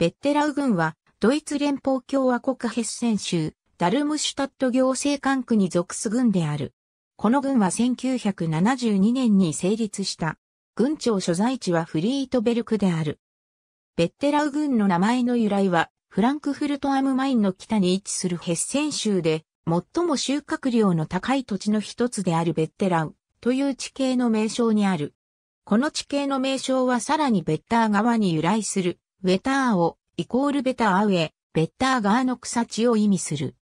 ベッテラウ郡は、ドイツ連邦共和国ヘッセン州、ダルムシュタット行政管区に属す郡である。この郡は1972年に成立した。郡庁所在地はフリートベルクである。ベッテラウ郡の名前の由来は、フランクフルトアムマインの北に位置するヘッセン州で、最も収穫量の高い土地の一つであるベッテラウという地形の名称にある。この地形の名称はさらにベッター側に由来するウェターオ、イコールベターウェ、ベッター側の草地を意味する。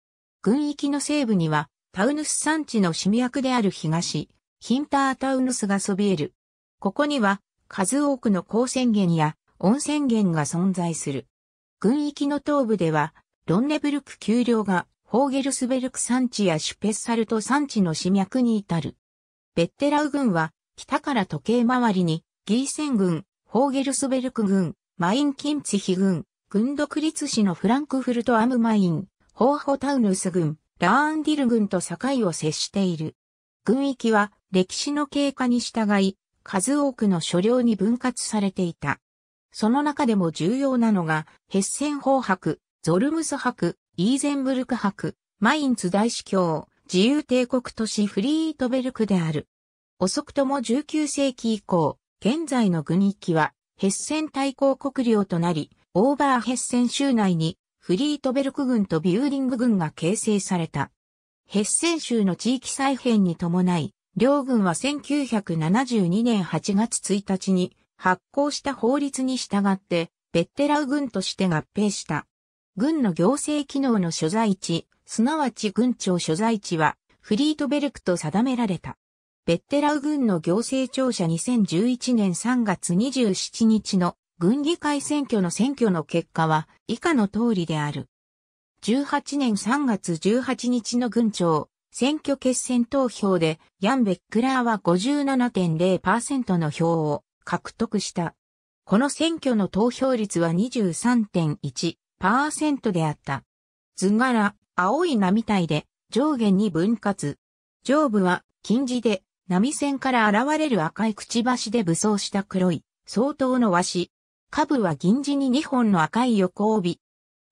軍域の西部には、タウヌス山地のシミ役である東、ヒンタータウヌスがそびえる。ここには、数多くの高泉源や温泉源が存在する。軍域の東部では、ロンネブルク丘陵が、ホーゲルスベルク山地やシュペッサルト山地の市脈に至る。ベッテラウ軍は、北から時計回りに、ギーセン軍、ホーゲルスベルク軍、マインキンツヒ郡、郡独立市のフランクフルトアムマイン、ホーホタウヌス郡、ラーンディル郡と境を接している。郡域は歴史の経過に従い、数多くの所領に分割されていた。その中でも重要なのが、ヘッセン法博、ゾルムス博、イーゼンブルク博、マインツ大司教、自由帝国都市フリートベルクである。遅くとも19世紀以降、現在の軍域はヘッセン対抗国領となり、オーバーヘッセン州内にフリートベルク軍とビューリング軍が形成された。ヘッセン州の地域再編に伴い、両軍は1972年8月1日に発行した法律に従って、ベッテラウ軍として合併した。軍の行政機能の所在地、すなわち軍庁所在地は、フリートベルクと定められた。ベッテラウ軍の行政庁舎2011年3月27日の軍議会選挙の選挙の結果は以下の通りである。18年3月18日の軍庁選挙決選投票でヤン・ベックラーは57.0%の票を獲得した。この選挙の投票率は23.1%であった。図柄、青い波体で上下に分割。上部は金字で波線から現れる赤いくちばしで武装した黒い、相当の紙。下部は銀地に2本の赤い横帯。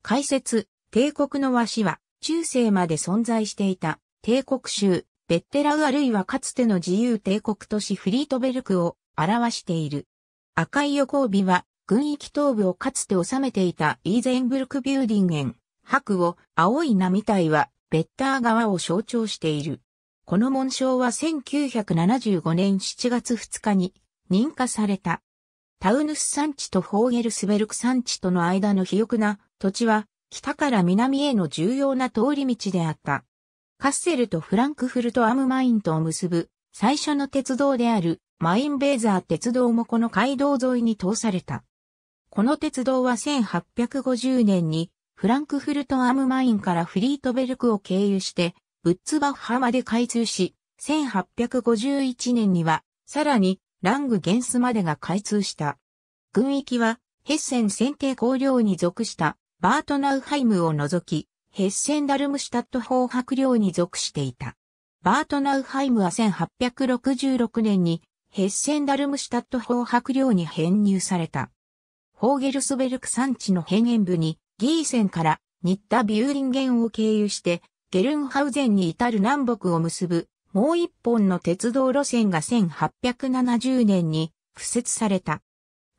解説、帝国の和紙は、中世まで存在していた、帝国州、ベッテラウあるいはかつての自由帝国都市フリートベルクを表している。赤い横帯は、軍域東部をかつて治めていたイーゼンブルクビューディンゲン、白を、青い波帯は、ベッター側を象徴している。この紋章は1975年7月2日に認可された。タウヌス山地とホーゲルスベルク山地との間の肥沃な土地は北から南への重要な通り道であった。カッセルとフランクフルトアムマインとを結ぶ最初の鉄道であるマインベーザー鉄道もこの街道沿いに通された。この鉄道は1850年にフランクフルトアムマインからフリートベルクを経由してブッツバッハまで開通し、1851年には、さらに、ラングゲンスまでが開通した。軍域は、ヘッセン選定工領に属したバートナウハイムを除き、ヘッセンダルムシュタット法白領に属していた。バートナウハイムは1866年にヘッセンダルムシュタット法白領に編入された。ホーゲルスベルク山地の辺縁部にギーセンからニッタビューリンゲンを経由してゲルンハウゼンに至る南北を結ぶもう一本の鉄道路線が1870年に敷設された。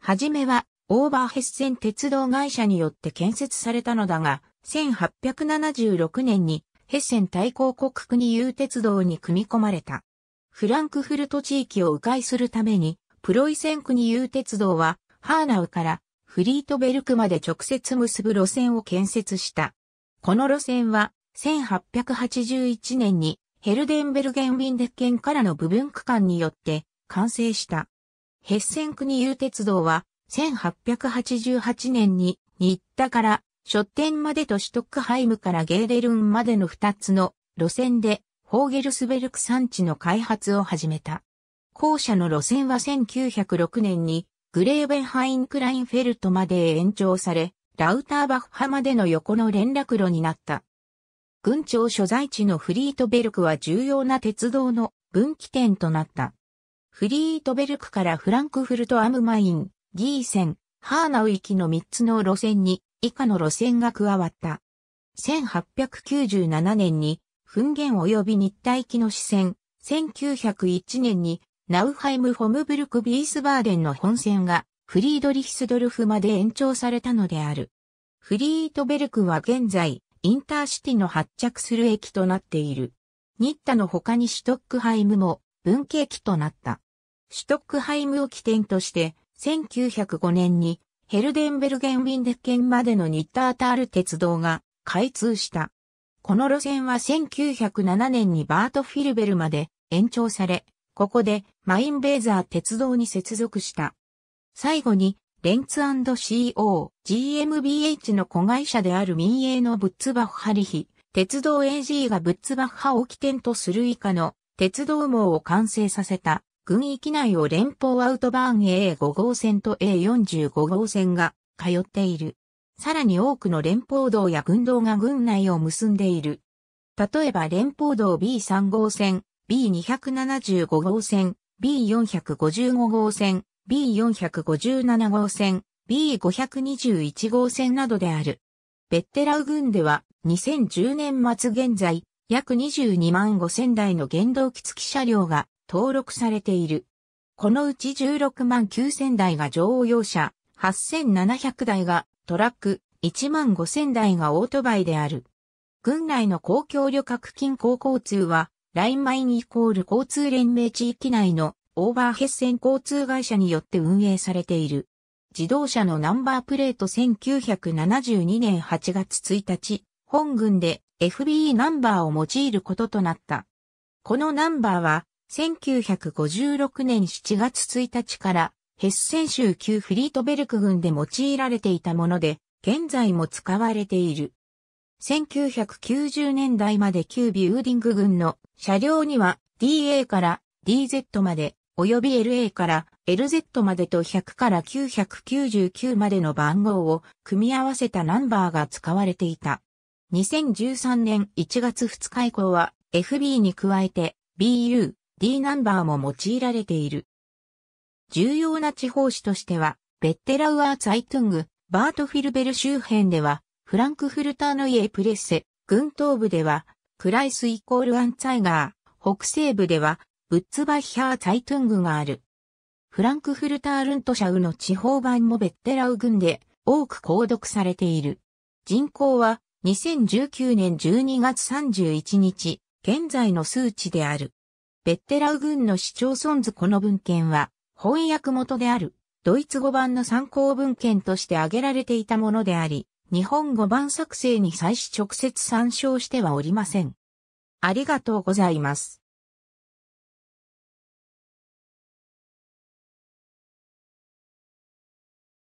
はじめはオーバーヘッセン鉄道会社によって建設されたのだが、1876年にヘッセン対抗国国有鉄道に組み込まれた。フランクフルト地域を迂回するために、プロイセン国有鉄道はハーナウからフリートベルクまで直接結ぶ路線を建設した。この路線は1881年にヘルデンベルゲン・ウィンデッケンからの部分区間によって完成した。ヘッセン国有鉄道は1888年に新田からテンまでとシュトックハイムからゲーデルンまでの2つの路線でホーゲルスベルク山地の開発を始めた。後者の路線は1906年にグレーベンハインクラインフェルトまで延長され、ラウターバッハまでの横の連絡路になった。軍庁所在地のフリートベルクは重要な鉄道の分岐点となった。フリートベルクからフランクフルトアムマイン、ギーセン、ハーナウ行きの3つの路線に以下の路線が加わった。1897年に、ゲ源及び日体機の支線、1901年に、ナウハイム・ホムブルク・ビースバーデンの本線が、フリードリヒスドルフまで延長されたのである。フリートベルクは現在、インターシティの発着する駅となっている。ニッタの他にシュトックハイムも分岐駅となった。シュトックハイムを起点として、1905年にヘルデンベルゲンウィンデ県までのニッタータール鉄道が開通した。この路線は1907年にバート・フィルベルまで延長され、ここでマインベーザー鉄道に接続した。最後にレンツ &CO、GmbH の子会社である民営のブッツバッハリヒ、鉄道 AG がブッツバッハを起点とする以下の鉄道網を完成させた軍域内を連邦アウトバーン A5 号線と A45 号線が通っている。さらに多くの連邦道や軍道が軍内を結んでいる。例えば連邦道 B3 号線、B275 号線、B455 号線、B457 号線、B521 号線などである。ベッテラウ軍では2010年末現在、約22万5千台の原動機付き車両が登録されている。このうち16万9千台が乗用車、8700台がトラック、1万5千台がオートバイである。軍内の公共旅客均衡交通は、ラインマインイコール交通連盟地域内のオーバーヘッセン交通会社によって運営されている。自動車のナンバープレート1972年8月1日、本軍で FBE ナンバーを用いることとなった。このナンバーは、1956年7月1日から、ヘッセン州旧フリートベルク軍で用いられていたもので、現在も使われている。1990年代まで旧ビューディング軍の車両には DA から DZ まで及び LA から LZ までと100から999までの番号を組み合わせたナンバーが使われていた。2013年1月2日以降は FB に加えて BU、D ナンバーも用いられている。重要な地方紙としては、ベッテラウアーツ・アイトング、バート・フィルベル周辺では、フランクフルターイエ・プレッセ、軍東部では、クライスイコール・アンツァイガー、北西部では、ブッツバッヒャー・ツァイトゥングがある。フランクフルター・ルントシャウの地方版もベッテラウ軍で多く購読されている。人口は2019年12月31日、現在の数値である。ベッテラウ軍の市町村図この文献は翻訳元であるドイツ語版の参考文献として挙げられていたものであり、日本語版作成に際し直接参照してはおりません。ありがとうございます。